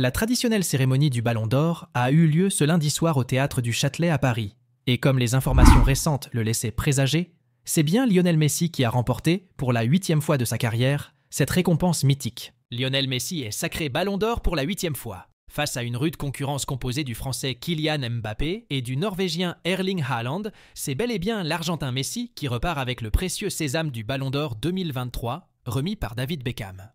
La traditionnelle cérémonie du Ballon d'Or a eu lieu ce lundi soir au théâtre du Châtelet à Paris. Et comme les informations récentes le laissaient présager, c'est bien Lionel Messi qui a remporté, pour la huitième fois de sa carrière, cette récompense mythique. Lionel Messi est sacré Ballon d'Or pour la huitième fois. Face à une rude concurrence composée du français Kylian Mbappé et du norvégien Erling Haaland, c'est bel et bien l'argentin Messi qui repart avec le précieux sésame du Ballon d'Or 2023, remis par David Beckham.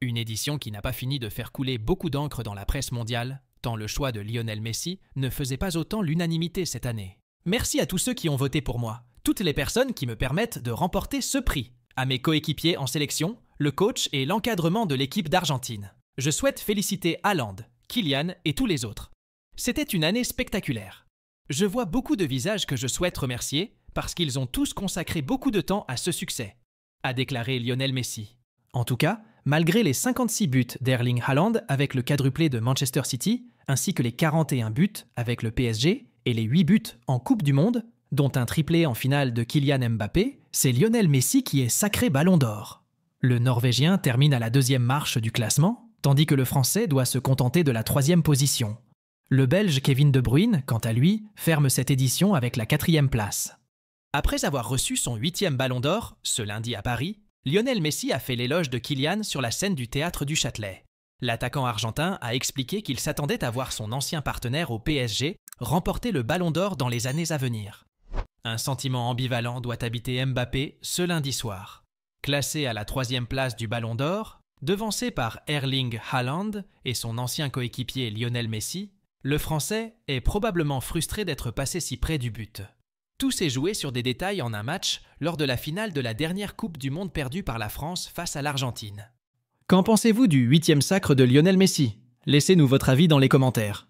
Une édition qui n'a pas fini de faire couler beaucoup d'encre dans la presse mondiale, tant le choix de Lionel Messi ne faisait pas autant l'unanimité cette année. Merci à tous ceux qui ont voté pour moi, toutes les personnes qui me permettent de remporter ce prix, à mes coéquipiers en sélection, le coach et l'encadrement de l'équipe d'Argentine. Je souhaite féliciter Haaland, Kylian et tous les autres. C'était une année spectaculaire. Je vois beaucoup de visages que je souhaite remercier parce qu'ils ont tous consacré beaucoup de temps à ce succès, a déclaré Lionel Messi. En tout cas, Malgré les 56 buts d'Erling Haaland avec le quadruplé de Manchester City, ainsi que les 41 buts avec le PSG et les 8 buts en Coupe du Monde, dont un triplé en finale de Kylian Mbappé, c'est Lionel Messi qui est sacré ballon d'or. Le Norvégien termine à la deuxième marche du classement, tandis que le Français doit se contenter de la troisième position. Le Belge Kevin De Bruyne, quant à lui, ferme cette édition avec la quatrième place. Après avoir reçu son huitième ballon d'or, ce lundi à Paris, Lionel Messi a fait l'éloge de Kylian sur la scène du théâtre du Châtelet. L'attaquant argentin a expliqué qu'il s'attendait à voir son ancien partenaire au PSG remporter le Ballon d'Or dans les années à venir. Un sentiment ambivalent doit habiter Mbappé ce lundi soir. Classé à la troisième place du Ballon d'Or, devancé par Erling Haaland et son ancien coéquipier Lionel Messi, le Français est probablement frustré d'être passé si près du but. Tout s'est joué sur des détails en un match lors de la finale de la dernière Coupe du Monde perdue par la France face à l'Argentine. Qu'en pensez-vous du huitième sacre de Lionel Messi Laissez-nous votre avis dans les commentaires.